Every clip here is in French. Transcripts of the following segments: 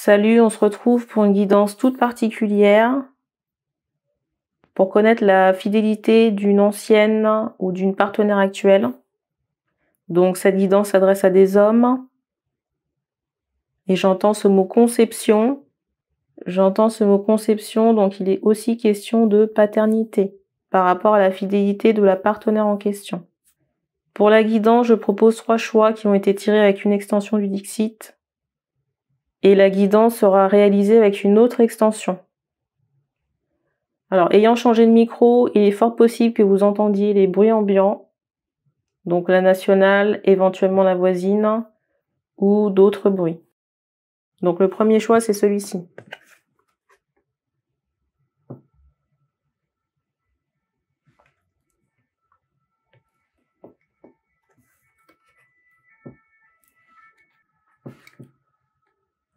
Salut, on se retrouve pour une guidance toute particulière pour connaître la fidélité d'une ancienne ou d'une partenaire actuelle. Donc cette guidance s'adresse à des hommes. Et j'entends ce mot conception. J'entends ce mot conception, donc il est aussi question de paternité par rapport à la fidélité de la partenaire en question. Pour la guidance, je propose trois choix qui ont été tirés avec une extension du Dixit et la guidance sera réalisée avec une autre extension. Alors, ayant changé de micro, il est fort possible que vous entendiez les bruits ambiants, donc la nationale, éventuellement la voisine, ou d'autres bruits. Donc le premier choix, c'est celui-ci.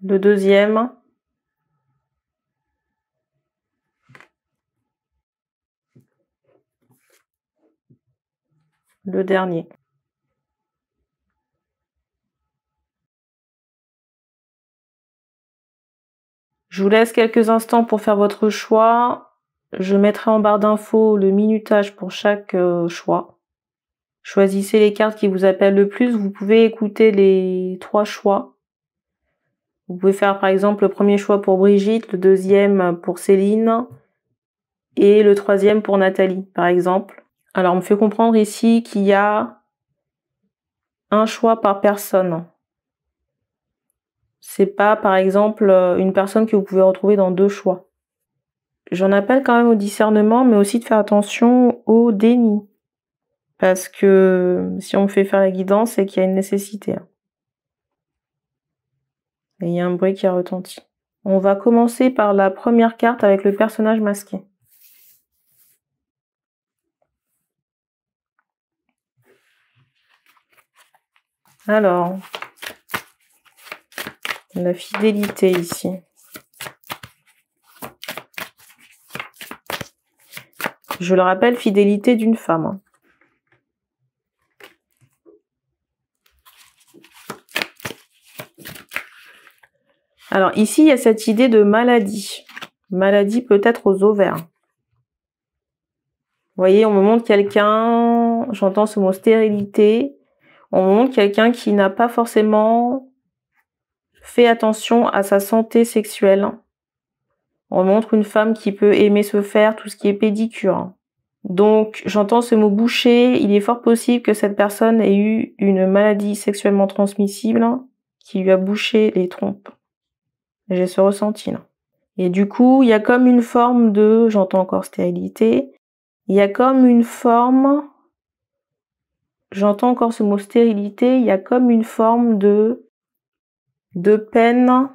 le deuxième, le dernier. Je vous laisse quelques instants pour faire votre choix. Je mettrai en barre d'infos le minutage pour chaque euh, choix. Choisissez les cartes qui vous appellent le plus. Vous pouvez écouter les trois choix vous pouvez faire par exemple le premier choix pour Brigitte, le deuxième pour Céline et le troisième pour Nathalie par exemple. Alors on me fait comprendre ici qu'il y a un choix par personne. C'est pas par exemple une personne que vous pouvez retrouver dans deux choix. J'en appelle quand même au discernement, mais aussi de faire attention au déni. Parce que si on me fait faire la guidance, c'est qu'il y a une nécessité. Et il y a un bruit qui a retenti. On va commencer par la première carte avec le personnage masqué. Alors, la fidélité ici. Je le rappelle, fidélité d'une femme. Hein. Alors ici, il y a cette idée de maladie. Maladie peut-être aux ovaires. Vous voyez, on me montre quelqu'un, j'entends ce mot stérilité, on me montre quelqu'un qui n'a pas forcément fait attention à sa santé sexuelle. On montre une femme qui peut aimer se faire tout ce qui est pédicure. Donc j'entends ce mot boucher, il est fort possible que cette personne ait eu une maladie sexuellement transmissible qui lui a bouché les trompes. J'ai ce ressenti-là. Et du coup, il y a comme une forme de, j'entends encore stérilité, il y a comme une forme, j'entends encore ce mot stérilité, il y a comme une forme de, de peine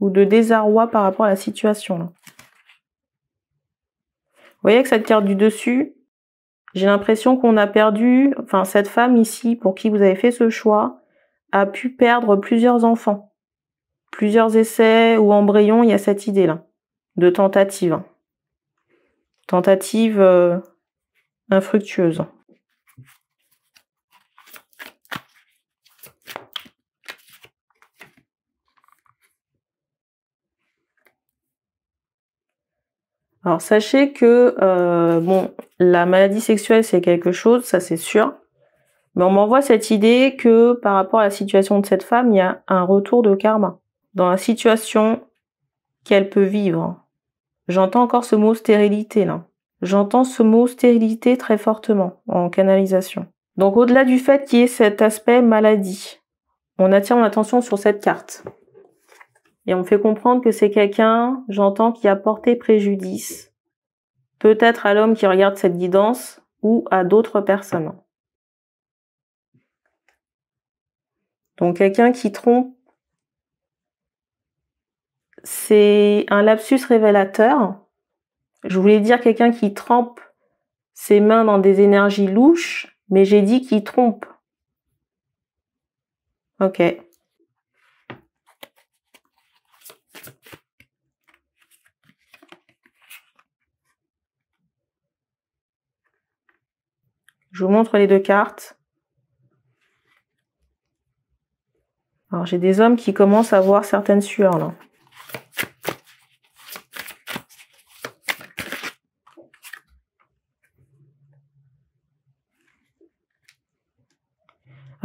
ou de désarroi par rapport à la situation. Vous voyez que cette carte du dessus. J'ai l'impression qu'on a perdu, enfin cette femme ici pour qui vous avez fait ce choix, a pu perdre plusieurs enfants plusieurs essais ou embryons, il y a cette idée-là, de tentative. Tentative euh, infructueuse. Alors sachez que euh, bon, la maladie sexuelle c'est quelque chose, ça c'est sûr, mais on m'envoie cette idée que par rapport à la situation de cette femme, il y a un retour de karma dans la situation qu'elle peut vivre. J'entends encore ce mot stérilité là. J'entends ce mot stérilité très fortement en canalisation. Donc au-delà du fait qu'il y ait cet aspect maladie, on attire mon attention sur cette carte. Et on fait comprendre que c'est quelqu'un, j'entends, qui a porté préjudice, peut-être à l'homme qui regarde cette guidance ou à d'autres personnes. Donc quelqu'un qui trompe c'est un lapsus révélateur. Je voulais dire quelqu'un qui trempe ses mains dans des énergies louches, mais j'ai dit qu'il trompe. Ok. Je vous montre les deux cartes. Alors j'ai des hommes qui commencent à avoir certaines sueurs là.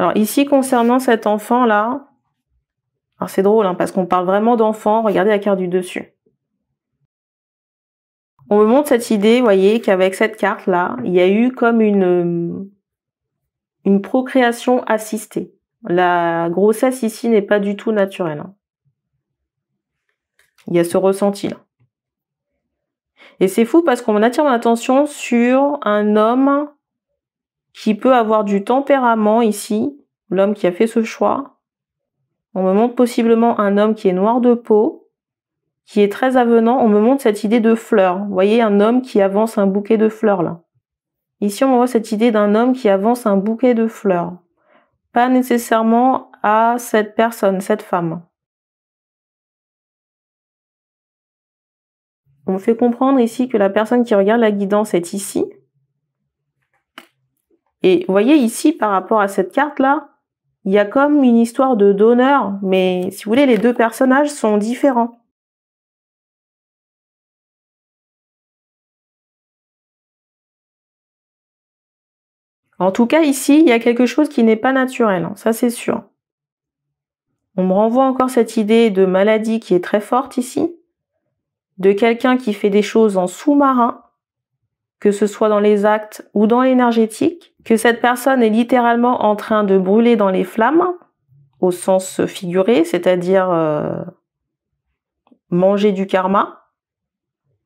Alors ici, concernant cet enfant-là, alors c'est drôle hein, parce qu'on parle vraiment d'enfant, regardez la carte du dessus. On me montre cette idée, vous voyez, qu'avec cette carte-là, il y a eu comme une, euh, une procréation assistée. La grossesse ici n'est pas du tout naturelle. Hein. Il y a ce ressenti là. Et c'est fou parce qu'on attire mon attention sur un homme qui peut avoir du tempérament ici, l'homme qui a fait ce choix. On me montre possiblement un homme qui est noir de peau, qui est très avenant. On me montre cette idée de fleur. Vous voyez un homme qui avance un bouquet de fleurs là. Ici, on me voit cette idée d'un homme qui avance un bouquet de fleurs. Pas nécessairement à cette personne, cette femme. On me fait comprendre ici que la personne qui regarde la guidance est ici, et vous voyez ici, par rapport à cette carte-là, il y a comme une histoire de donneur, mais si vous voulez, les deux personnages sont différents. En tout cas, ici, il y a quelque chose qui n'est pas naturel, hein, ça c'est sûr. On me renvoie encore cette idée de maladie qui est très forte ici, de quelqu'un qui fait des choses en sous-marin, que ce soit dans les actes ou dans l'énergétique, que cette personne est littéralement en train de brûler dans les flammes, au sens figuré, c'est-à-dire euh, manger du karma,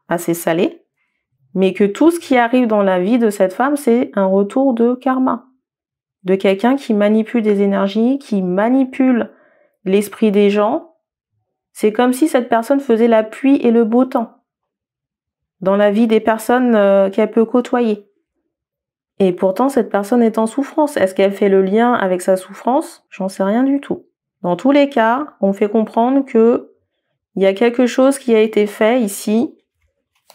assez salé, mais que tout ce qui arrive dans la vie de cette femme, c'est un retour de karma, de quelqu'un qui manipule des énergies, qui manipule l'esprit des gens. C'est comme si cette personne faisait la pluie et le beau temps dans la vie des personnes euh, qu'elle peut côtoyer. Et pourtant, cette personne est en souffrance. Est-ce qu'elle fait le lien avec sa souffrance J'en sais rien du tout. Dans tous les cas, on fait comprendre que il y a quelque chose qui a été fait ici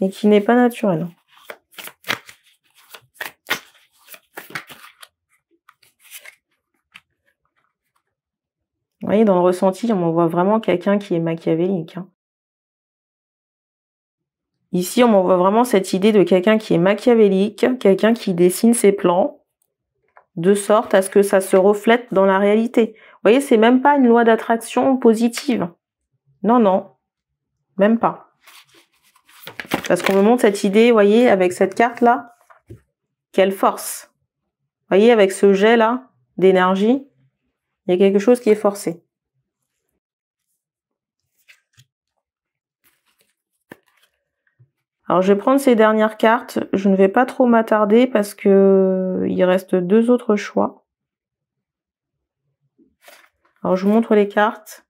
et qui n'est pas naturel. Vous voyez, dans le ressenti, on voit vraiment quelqu'un qui est machiavélique. Hein. Ici, on m'envoie vraiment cette idée de quelqu'un qui est machiavélique, quelqu'un qui dessine ses plans de sorte à ce que ça se reflète dans la réalité. Vous voyez, c'est même pas une loi d'attraction positive. Non, non, même pas. Parce qu'on me montre cette idée, vous voyez, avec cette carte-là, quelle force. Vous voyez, avec ce jet-là d'énergie, il y a quelque chose qui est forcé. Alors je vais prendre ces dernières cartes. Je ne vais pas trop m'attarder parce que euh, il reste deux autres choix. Alors je vous montre les cartes.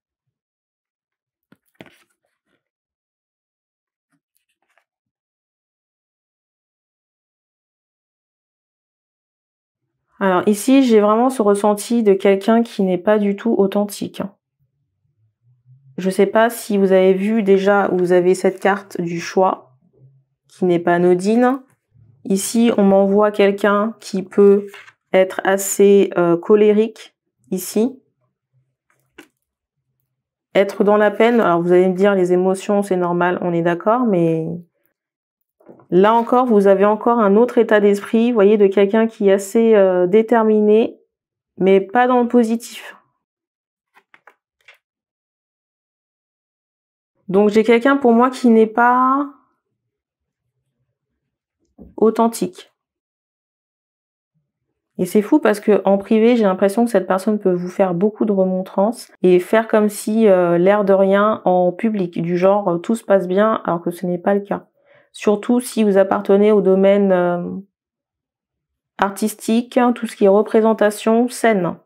Alors ici, j'ai vraiment ce ressenti de quelqu'un qui n'est pas du tout authentique. Je ne sais pas si vous avez vu déjà, où vous avez cette carte du choix qui n'est pas anodine. Ici, on m'envoie quelqu'un qui peut être assez euh, colérique, ici. Être dans la peine, alors vous allez me dire, les émotions, c'est normal, on est d'accord, mais là encore, vous avez encore un autre état d'esprit, vous voyez, de quelqu'un qui est assez euh, déterminé, mais pas dans le positif. Donc j'ai quelqu'un pour moi qui n'est pas authentique. Et c'est fou parce que en privé, j'ai l'impression que cette personne peut vous faire beaucoup de remontrances et faire comme si euh, l'air de rien en public, du genre euh, tout se passe bien alors que ce n'est pas le cas. Surtout si vous appartenez au domaine euh, artistique, tout ce qui est représentation, scène.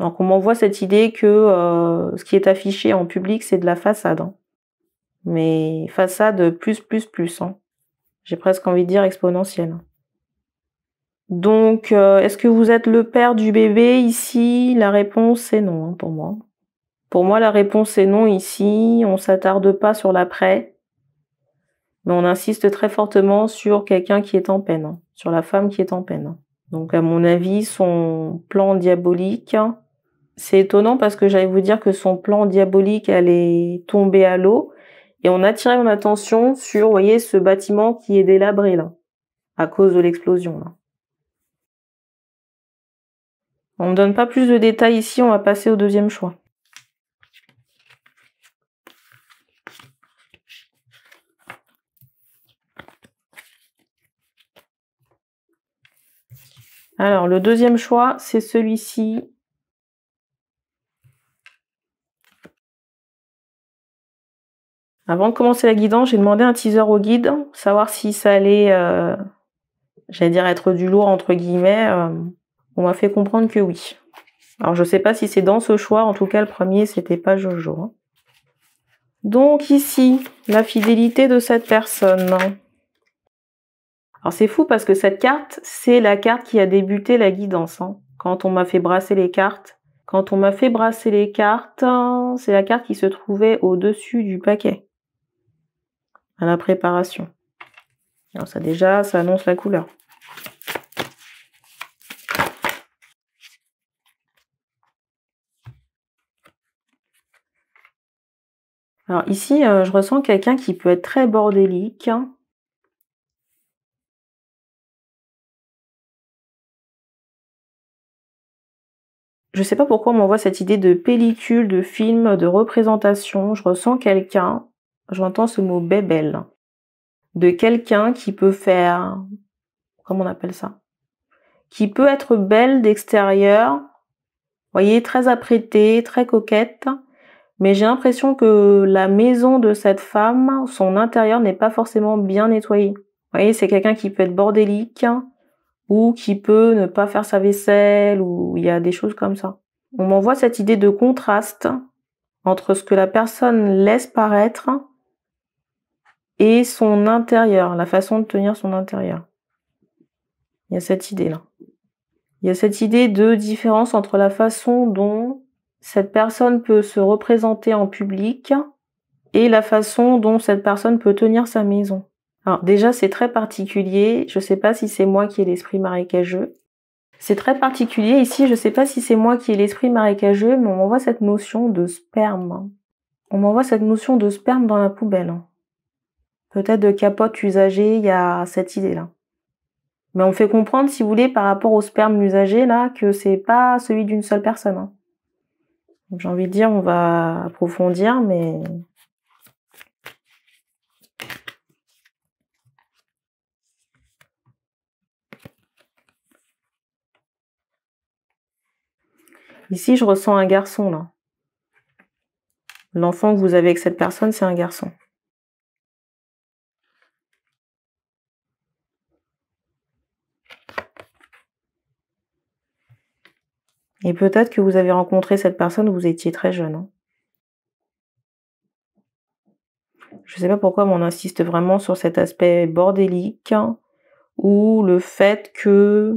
Donc on m'envoie cette idée que ce qui est affiché en public, c'est de la façade. Hein. Mais façade plus, plus, plus. Hein. J'ai presque envie de dire exponentielle. Donc, euh, est-ce que vous êtes le père du bébé ici La réponse est non hein, pour moi. Pour moi, la réponse est non ici. On s'attarde pas sur l'après, mais on insiste très fortement sur quelqu'un qui est en peine, hein, sur la femme qui est en peine. Donc, à mon avis, son plan diabolique, c'est étonnant parce que j'allais vous dire que son plan diabolique allait tomber à l'eau. Et on attirait mon attention sur, voyez, ce bâtiment qui est délabré là, à cause de l'explosion On ne donne pas plus de détails ici, on va passer au deuxième choix. Alors, le deuxième choix, c'est celui-ci Avant de commencer la guidance, j'ai demandé un teaser au guide, savoir si ça allait, euh, j'allais dire, être du lourd, entre guillemets. Euh, on m'a fait comprendre que oui. Alors, je sais pas si c'est dans ce choix. En tout cas, le premier, c'était pas Jojo. Hein. Donc, ici, la fidélité de cette personne. Alors, c'est fou parce que cette carte, c'est la carte qui a débuté la guidance. Hein. Quand on m'a fait brasser les cartes, quand on m'a fait brasser les cartes, hein, c'est la carte qui se trouvait au-dessus du paquet à la préparation. Alors ça déjà, ça annonce la couleur. Alors ici, euh, je ressens quelqu'un qui peut être très bordélique. Je ne sais pas pourquoi on m'envoie cette idée de pellicule, de film, de représentation. Je ressens quelqu'un j'entends ce mot bébel de quelqu'un qui peut faire, comment on appelle ça, qui peut être belle d'extérieur, voyez, très apprêtée, très coquette, mais j'ai l'impression que la maison de cette femme, son intérieur n'est pas forcément bien nettoyé. voyez, c'est quelqu'un qui peut être bordélique ou qui peut ne pas faire sa vaisselle ou il y a des choses comme ça. On m'envoie cette idée de contraste entre ce que la personne laisse paraître et son intérieur, la façon de tenir son intérieur. Il y a cette idée-là. Il y a cette idée de différence entre la façon dont cette personne peut se représenter en public et la façon dont cette personne peut tenir sa maison. Alors déjà, c'est très particulier. Je ne sais pas si c'est moi qui ai l'esprit marécageux. C'est très particulier ici. Je ne sais pas si c'est moi qui ai l'esprit marécageux, mais on m'envoie cette notion de sperme. On m'envoie cette notion de sperme dans la poubelle peut-être de capote usagé, il y a cette idée-là. Mais on fait comprendre, si vous voulez, par rapport au sperme usagé, là, que c'est pas celui d'une seule personne. Hein. j'ai envie de dire, on va approfondir, mais Ici, je ressens un garçon, là. L'enfant que vous avez avec cette personne, c'est un garçon. Et peut-être que vous avez rencontré cette personne vous étiez très jeune. Hein. Je ne sais pas pourquoi, on insiste vraiment sur cet aspect bordélique hein, ou le fait que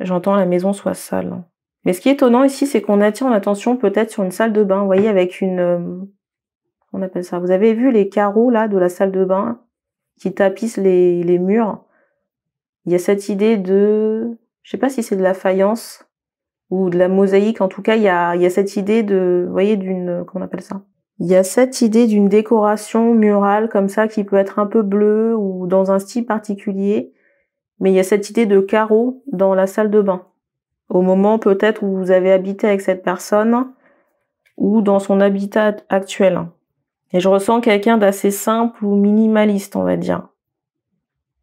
j'entends la maison soit sale. Mais ce qui est étonnant ici, c'est qu'on attire l'attention peut-être sur une salle de bain. Vous voyez, avec une... Euh, on appelle ça. Vous avez vu les carreaux là de la salle de bain qui tapissent les, les murs. Il y a cette idée de... Je ne sais pas si c'est de la faïence ou de la mosaïque. En tout cas, il y a, cette idée de, voyez, d'une, comment appelle ça Il y a cette idée d'une décoration murale comme ça qui peut être un peu bleue ou dans un style particulier, mais il y a cette idée de carreau dans la salle de bain. Au moment peut-être où vous avez habité avec cette personne ou dans son habitat actuel. Et je ressens quelqu'un d'assez simple ou minimaliste, on va dire.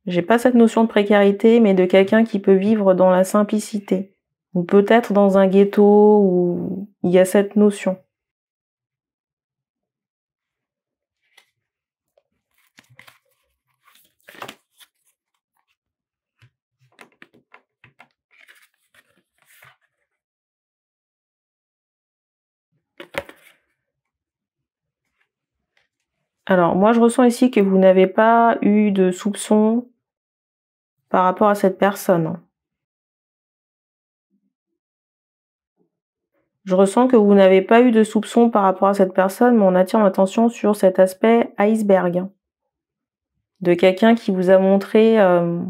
J'ai pas cette notion de précarité, mais de quelqu'un qui peut vivre dans la simplicité ou peut-être dans un ghetto où il y a cette notion. Alors, moi, je ressens ici que vous n'avez pas eu de soupçons par rapport à cette personne. Je ressens que vous n'avez pas eu de soupçon par rapport à cette personne, mais on attire l'attention sur cet aspect iceberg. De quelqu'un qui vous a montré, je euh,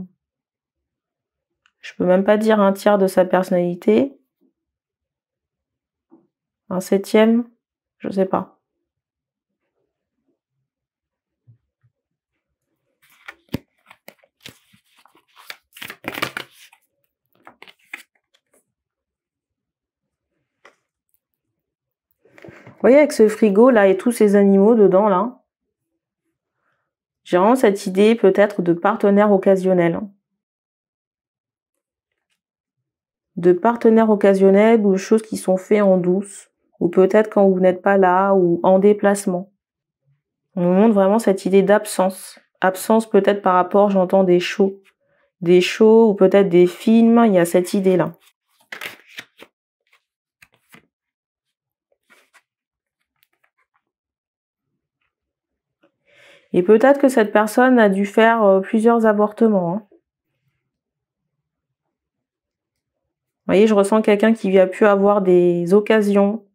je peux même pas dire un tiers de sa personnalité, un septième, je sais pas. Vous voyez, avec ce frigo là et tous ces animaux dedans là, j'ai vraiment cette idée peut-être de partenaire occasionnel. De partenaire occasionnel ou choses qui sont faites en douce, ou peut-être quand vous n'êtes pas là, ou en déplacement. On montre vraiment cette idée d'absence. Absence peut-être par rapport, j'entends des shows. Des shows ou peut-être des films, il y a cette idée-là. Et peut-être que cette personne a dû faire euh, plusieurs avortements. Hein. Vous voyez, je ressens quelqu'un qui a pu avoir des occasions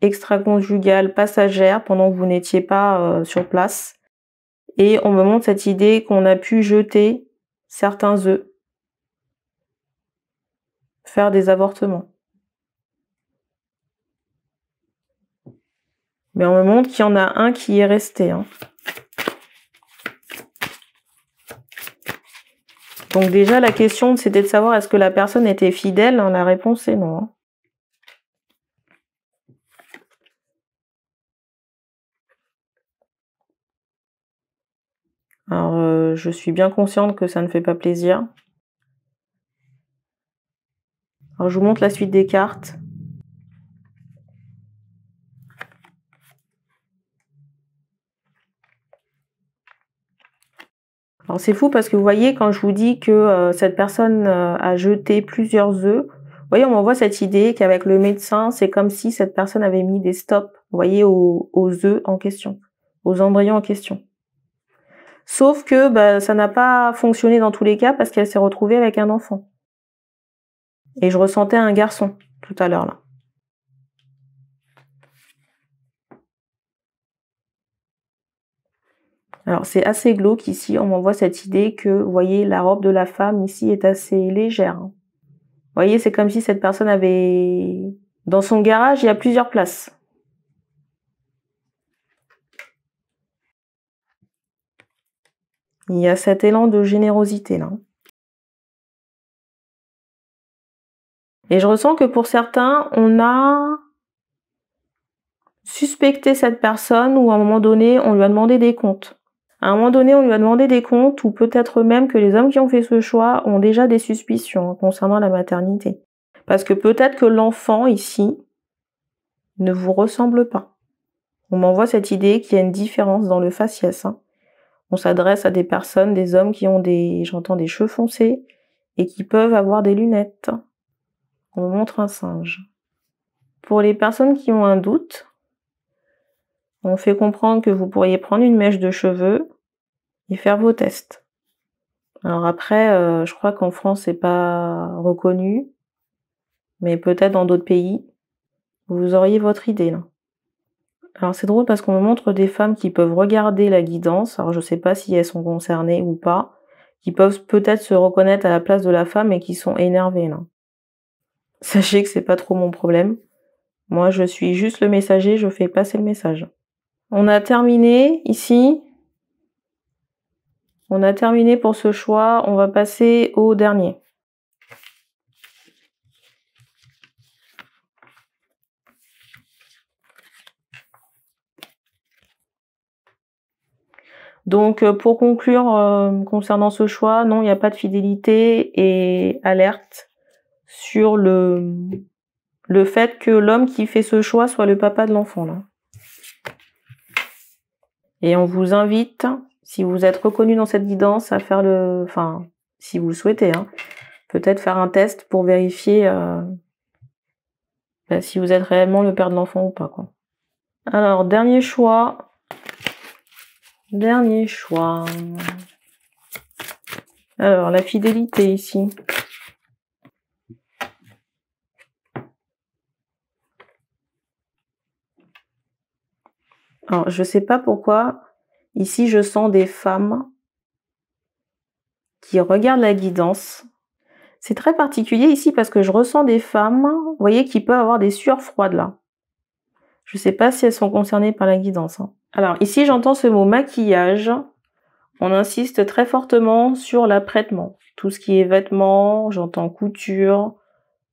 extra-conjugales, passagères, pendant que vous n'étiez pas euh, sur place. Et on me montre cette idée qu'on a pu jeter certains œufs, faire des avortements. Mais on me montre qu'il y en a un qui est resté. Hein. Donc déjà, la question, c'était de savoir est-ce que la personne était fidèle. Hein, la réponse est non. Hein. Alors, euh, je suis bien consciente que ça ne fait pas plaisir. Alors, je vous montre la suite des cartes. Alors c'est fou parce que vous voyez quand je vous dis que euh, cette personne euh, a jeté plusieurs œufs, vous voyez on m'envoie cette idée qu'avec le médecin c'est comme si cette personne avait mis des stops, vous voyez aux, aux œufs en question, aux embryons en question. Sauf que bah, ça n'a pas fonctionné dans tous les cas parce qu'elle s'est retrouvée avec un enfant. Et je ressentais un garçon tout à l'heure là. Alors c'est assez glauque ici, on m'envoie cette idée que, vous voyez, la robe de la femme ici est assez légère. Hein. Vous voyez, c'est comme si cette personne avait... Dans son garage, il y a plusieurs places. Il y a cet élan de générosité là. Et je ressens que pour certains, on a suspecté cette personne ou à un moment donné, on lui a demandé des comptes. À un moment donné, on lui a demandé des comptes, ou peut-être même que les hommes qui ont fait ce choix ont déjà des suspicions concernant la maternité. Parce que peut-être que l'enfant ici ne vous ressemble pas. On m'envoie cette idée qu'il y a une différence dans le faciès. Hein. On s'adresse à des personnes, des hommes qui ont des, j'entends, des cheveux foncés et qui peuvent avoir des lunettes. On me montre un singe. Pour les personnes qui ont un doute, on fait comprendre que vous pourriez prendre une mèche de cheveux et faire vos tests. Alors après, euh, je crois qu'en France, c'est pas reconnu, mais peut-être dans d'autres pays, vous auriez votre idée. Là. Alors c'est drôle parce qu'on me montre des femmes qui peuvent regarder la guidance, alors je sais pas si elles sont concernées ou pas, qui peuvent peut-être se reconnaître à la place de la femme et qui sont énervées là. Sachez que c'est pas trop mon problème. Moi, je suis juste le messager, je fais passer le message. On a terminé ici. On a terminé pour ce choix. On va passer au dernier. Donc euh, pour conclure euh, concernant ce choix, non, il n'y a pas de fidélité et alerte sur le, le fait que l'homme qui fait ce choix soit le papa de l'enfant là. Et on vous invite, si vous êtes reconnu dans cette guidance, à faire le, enfin, si vous le souhaitez, hein, peut-être faire un test pour vérifier euh, bah, si vous êtes réellement le père de l'enfant ou pas. Quoi. Alors, dernier choix. Dernier choix. Alors, la fidélité ici. Alors, je ne sais pas pourquoi, ici, je sens des femmes qui regardent la guidance. C'est très particulier ici parce que je ressens des femmes, vous voyez, qui peuvent avoir des sueurs froides là. Je ne sais pas si elles sont concernées par la guidance. Hein. Alors ici, j'entends ce mot maquillage. On insiste très fortement sur l'apprêtement. Tout ce qui est vêtements, j'entends couture,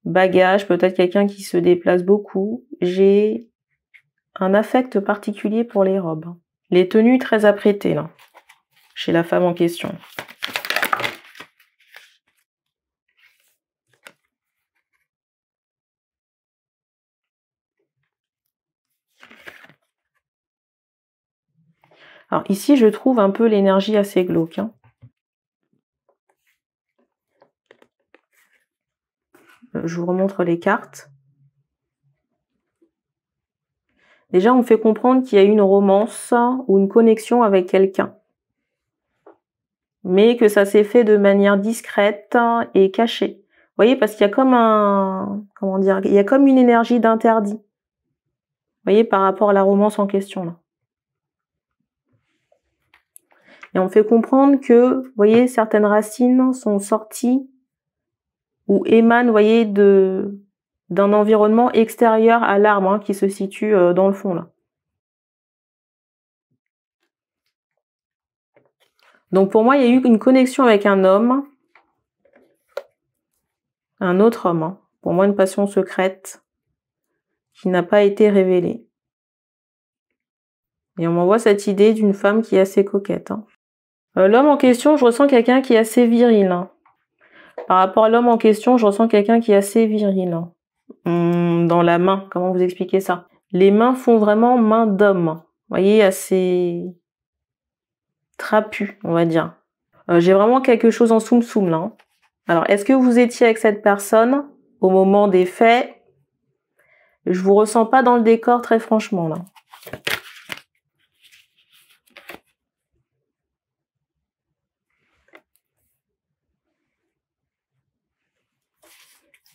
bagages, peut-être quelqu'un qui se déplace beaucoup. J'ai un affect particulier pour les robes. Les tenues très apprêtées, là, chez la femme en question. Alors ici, je trouve un peu l'énergie assez glauque. Hein. Euh, je vous remontre les cartes. Déjà, on fait comprendre qu'il y a une romance ou une connexion avec quelqu'un. Mais que ça s'est fait de manière discrète et cachée. Vous voyez, parce qu'il y a comme un, comment dire, il y a comme une énergie d'interdit. Vous voyez, par rapport à la romance en question, là. Et on fait comprendre que, vous voyez, certaines racines sont sorties ou émanent, vous voyez, de, d'un environnement extérieur à l'arbre hein, qui se situe euh, dans le fond là. Donc pour moi, il y a eu une connexion avec un homme, un autre homme. Hein. Pour moi, une passion secrète qui n'a pas été révélée. Et on m'envoie cette idée d'une femme qui est assez coquette. Hein. Euh, l'homme en question, je ressens quelqu'un qui est assez viril. Par rapport à l'homme en question, je ressens quelqu'un qui est assez viril. Hum, dans la main. Comment vous expliquer ça Les mains font vraiment main d'homme. Vous voyez, assez trapu, on va dire. Euh, j'ai vraiment quelque chose en soum soum là. Hein. Alors, est-ce que vous étiez avec cette personne au moment des faits Je vous ressens pas dans le décor très franchement là.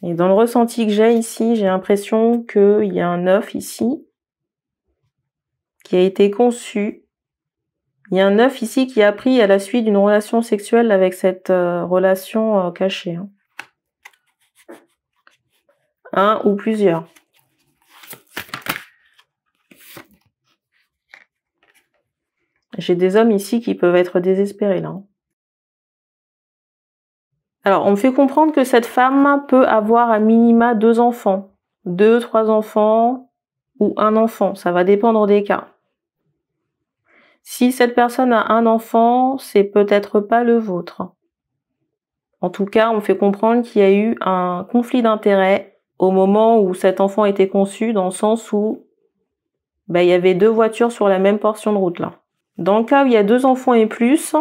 Et dans le ressenti que j'ai ici, j'ai l'impression qu'il y a un œuf ici qui a été conçu. Il y a un œuf ici qui a pris à la suite d'une relation sexuelle avec cette euh, relation euh, cachée. Hein. Un ou plusieurs. J'ai des hommes ici qui peuvent être désespérés là. Hein. Alors, on me fait comprendre que cette femme peut avoir à minima deux enfants, deux, trois enfants ou un enfant. Ça va dépendre des cas. Si cette personne a un enfant, c'est peut-être pas le vôtre. En tout cas, on me fait comprendre qu'il y a eu un conflit d'intérêts au moment où cet enfant était conçu, dans le sens où ben, il y avait deux voitures sur la même portion de route là. Dans le cas où il y a deux enfants et plus,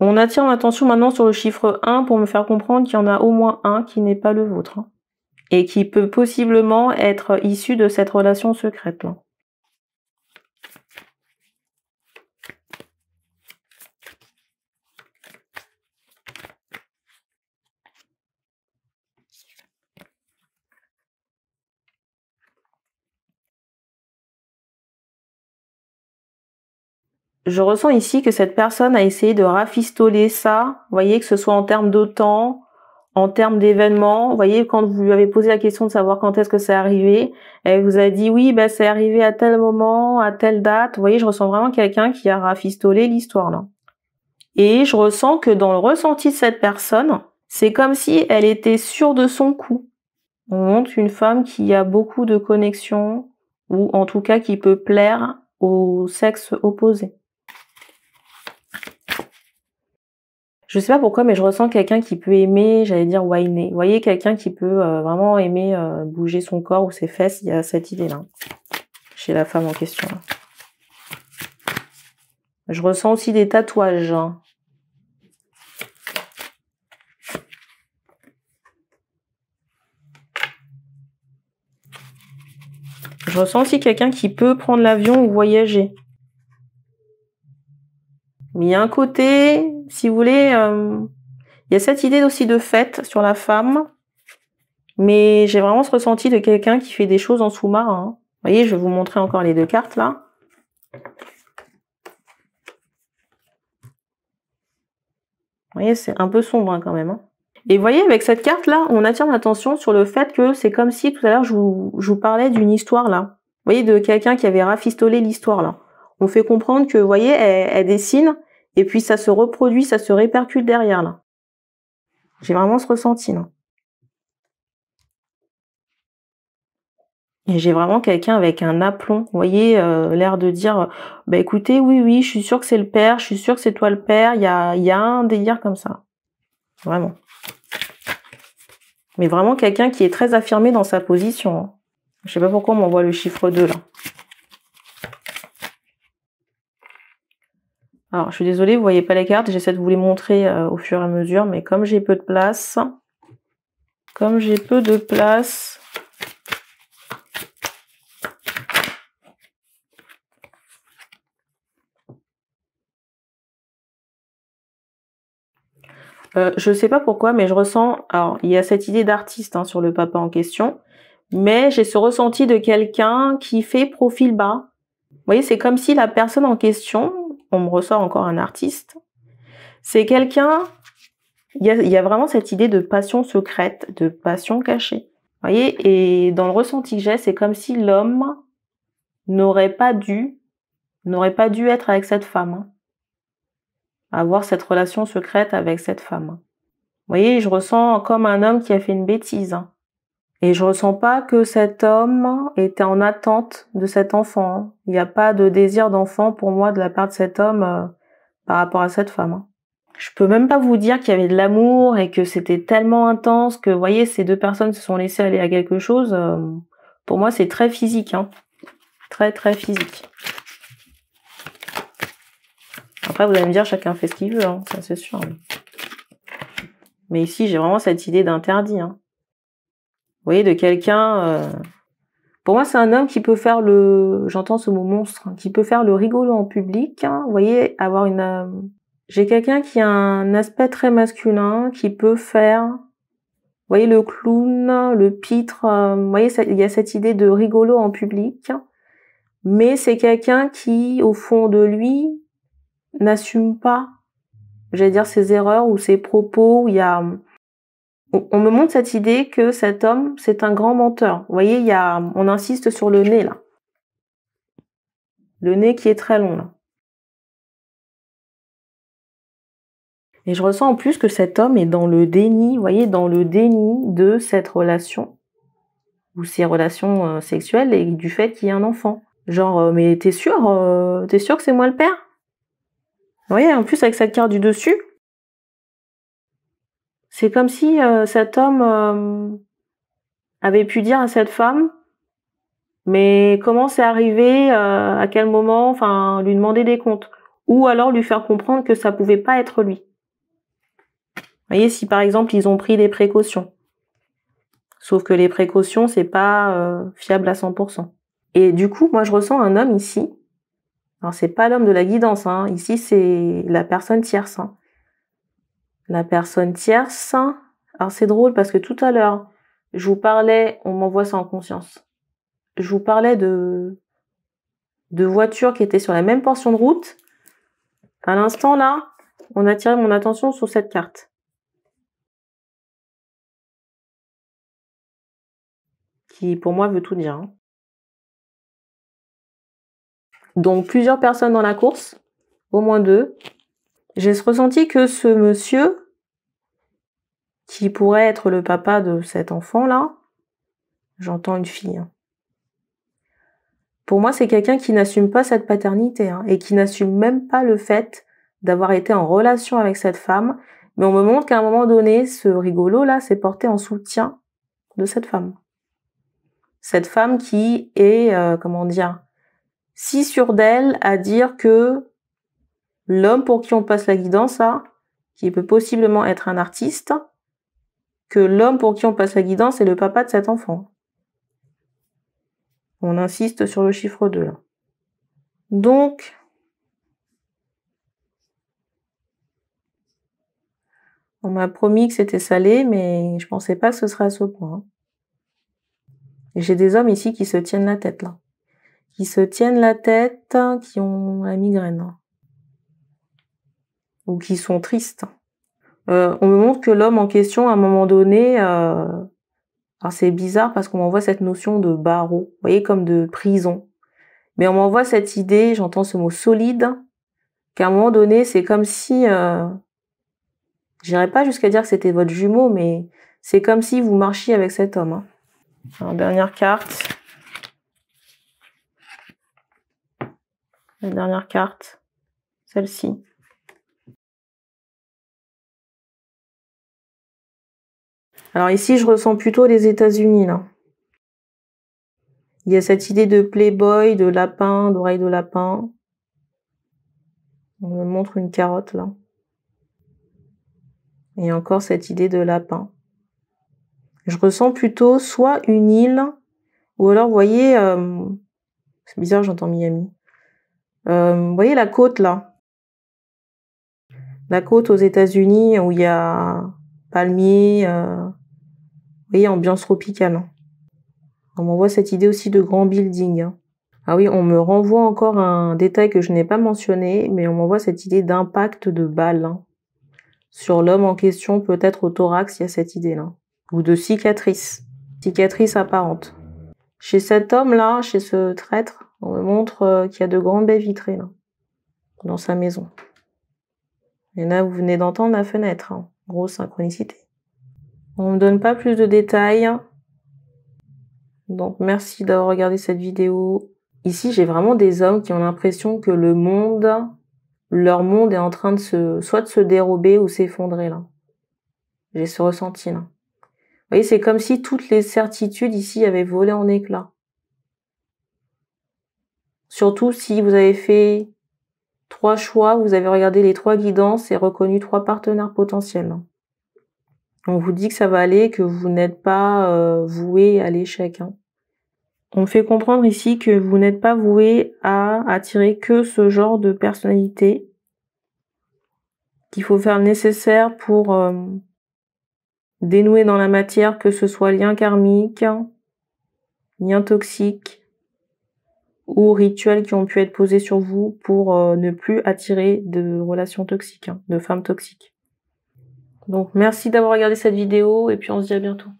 on attire l'attention maintenant sur le chiffre 1 pour me faire comprendre qu'il y en a au moins un qui n'est pas le vôtre hein, et qui peut possiblement être issu de cette relation secrète. Je ressens ici que cette personne a essayé de rafistoler ça, vous voyez, que ce soit en termes de temps, en termes d'événements. Vous voyez, quand vous lui avez posé la question de savoir quand est-ce que c'est arrivé, elle vous a dit oui, ben c'est arrivé à tel moment, à telle date. Vous voyez, je ressens vraiment quelqu'un qui a rafistolé l'histoire là. Et je ressens que dans le ressenti de cette personne, c'est comme si elle était sûre de son coup. On montre une femme qui a beaucoup de connexions, ou en tout cas qui peut plaire au sexe opposé. je sais pas pourquoi, mais je ressens quelqu'un qui peut aimer, j'allais dire whiner. Vous voyez, quelqu'un qui peut euh, vraiment aimer euh, bouger son corps ou ses fesses, il y a cette idée-là, chez la femme en question. Je ressens aussi des tatouages. Hein. Je ressens aussi quelqu'un qui peut prendre l'avion ou voyager. Mais il y a un côté, si vous voulez, euh, il y a cette idée aussi de fête sur la femme. Mais j'ai vraiment ce ressenti de quelqu'un qui fait des choses en sous-marin. Hein. Vous voyez, je vais vous montrer encore les deux cartes là. Vous voyez, c'est un peu sombre hein, quand même. Hein. Et vous voyez, avec cette carte-là, on attire l'attention sur le fait que c'est comme si tout à l'heure, je, vous, parlais d'une histoire là. Vous voyez, de quelqu'un qui avait rafistolé l'histoire là. On fait comprendre que, vous voyez, elle dessine et puis ça se reproduit, ça se répercute derrière là. J'ai vraiment ce ressenti là. Et j'ai vraiment quelqu'un avec un aplomb, vous voyez, euh, l'air de dire, bah écoutez, oui, oui, je suis sûre que c'est le père, je suis sûre que c'est toi le père, il y a, un délire comme ça. Vraiment. Mais vraiment quelqu'un qui est très affirmé dans sa position. Hein. Je sais pas pourquoi on m'envoie le chiffre 2 là. Alors, je suis désolée, vous voyez pas les cartes. J'essaie de vous les montrer euh, au fur et à mesure, mais comme j'ai peu de place, comme j'ai peu de place, euh, Je ne sais pas pourquoi, mais je ressens. Alors, il y a cette idée d'artiste hein, sur le papa en question, mais j'ai ce ressenti de quelqu'un qui fait profil bas. Vous voyez, c'est comme si la personne en question, on me ressort encore un artiste. C'est quelqu'un, il y a, vraiment cette idée de passion secrète, de passion cachée. Vous voyez Et dans le ressenti j'ai, c'est comme si l'homme n'aurait pas dû, n'aurait pas dû être avec cette femme. Hein. Avoir cette relation secrète avec cette femme. Vous voyez, je ressens comme un homme qui a fait une bêtise. Hein. Et je ressens pas que cet homme était en attente de cet enfant. Hein. Il n'y a pas de désir d'enfant pour moi de la part de cet homme euh, par rapport à cette femme. Hein. Je peux même pas vous dire qu'il y avait de l'amour et que c'était tellement intense que, vous voyez, ces deux personnes se sont laissées aller à quelque chose. Euh, pour moi, c'est très physique, hein. Très, très physique. Après, vous allez me dire, chacun fait ce qu'il veut, Ça, c'est sûr. Mais ici, j'ai vraiment cette idée d'interdit, vous voyez, de quelqu'un. Euh, pour moi, c'est un homme qui peut faire le. J'entends ce mot monstre, hein, qui peut faire le rigolo en public. Hein, vous voyez, avoir une. Euh, j'ai quelqu'un qui a un aspect très masculin, qui peut faire. Vous voyez, le clown, le pitre. Euh, vous voyez, il y a cette idée de rigolo en public. Mais c'est quelqu'un qui, au fond de lui, n'assume pas, j'allais dire, ses erreurs ou ses propos. il y a on me montre cette idée que cet homme, c'est un grand menteur. Vous voyez, il y a, on insiste sur le nez, là. Le nez qui est très long, là. Et je ressens en plus que cet homme est dans le déni, vous voyez, dans le déni de cette relation ou ses relations euh, sexuelles et du fait qu'il y a un enfant. Genre, euh, mais t'es sûr, euh, t'es sûr que c'est moi le père Vous voyez, en plus avec cette carte du dessus, c'est comme si euh, cet homme euh, avait pu dire à cette femme, mais comment c'est arrivé, euh, à quel moment, enfin, lui demander des comptes, ou alors lui faire comprendre que ça pouvait pas être lui. Vous voyez, si par exemple ils ont pris des précautions, sauf que les précautions c'est pas fiable à 100%. Et du coup, moi je ressens un homme ici. Alors c'est pas l'homme de la guidance, hein. ici c'est la personne tierce. Hein la personne tierce. Alors c'est drôle parce que tout à l'heure, je vous parlais, on m'envoie ça en conscience. Je vous parlais de de voitures qui étaient sur la même portion de route. À l'instant là, on a tiré mon attention sur cette carte. Qui pour moi veut tout dire. Hein. Donc plusieurs personnes dans la course, au moins deux, j'ai ressenti que ce monsieur, qui pourrait être le papa de cet enfant-là, j'entends une fille. Hein. Pour moi, c'est quelqu'un qui n'assume pas cette paternité hein, et qui n'assume même pas le fait d'avoir été en relation avec cette femme. Mais on me montre qu'à un moment donné, ce rigolo-là s'est porté en soutien de cette femme. Cette femme qui est, euh, comment dire, si sûre d'elle à dire que l'homme pour qui on passe la guidance à, qui peut possiblement être un artiste, que l'homme pour qui on passe la guidance est le papa de cet enfant. On insiste sur le chiffre 2 là. Donc, on m'a promis que c'était salé, mais je pensais pas que ce serait à ce point. Hein. j'ai des hommes ici qui se tiennent la tête là. Qui se tiennent la tête, qui ont la migraine ou qui sont tristes. Euh, on me montre que l'homme en question, à un moment donné, euh, alors c'est bizarre parce qu'on m'envoie cette notion de barreau, vous voyez, comme de prison. Mais on m'envoie cette idée, j'entends ce mot solide, qu'à un moment donné, c'est comme si, euh... j'irai pas jusqu'à dire que c'était votre jumeau, mais c'est comme si vous marchiez avec cet homme. Hein. dernière carte. La dernière carte, celle-ci. Alors ici, je ressens plutôt les États-Unis, là. Il y a cette idée de playboy, de lapin, d'oreille de lapin. On me montre une carotte, là. Et encore cette idée de lapin. Je ressens plutôt soit une île, ou alors, vous voyez, euh, c'est bizarre, j'entends Miami. vous euh, voyez la côte, là. La côte aux États-Unis, où il y a palmiers, euh, oui, ambiance tropicale. Hein. On m'envoie cette idée aussi de grand building. Hein. Ah oui, on me renvoie encore un détail que je n'ai pas mentionné, mais on m'envoie cette idée d'impact de balle. Hein. Sur l'homme en question, peut-être au thorax, il y a cette idée-là. Ou de cicatrice. Cicatrice apparente. Chez cet homme-là, chez ce traître, on me montre euh, qu'il y a de grandes baies vitrées dans sa maison. Et là, vous venez d'entendre la fenêtre. Grosse synchronicité. On ne me donne pas plus de détails. Donc merci d'avoir regardé cette vidéo. Ici, j'ai vraiment des hommes qui ont l'impression que le monde, leur monde est en train de se, soit de se dérober ou s'effondrer là. J'ai ce ressenti là. Vous voyez, c'est comme si toutes les certitudes ici avaient volé en éclats. Surtout si vous avez fait trois choix, vous avez regardé les trois guidances et reconnu trois partenaires potentiels. On vous dit que ça va aller, que vous n'êtes pas euh, voué à l'échec. Hein. On fait comprendre ici que vous n'êtes pas voué à attirer que ce genre de personnalité, qu'il faut faire le nécessaire pour euh, dénouer dans la matière que ce soit lien karmique, lien toxique ou rituels qui ont pu être posés sur vous pour euh, ne plus attirer de relations toxiques, hein, de femmes toxiques. Donc merci d'avoir regardé cette vidéo et puis on se dit à bientôt.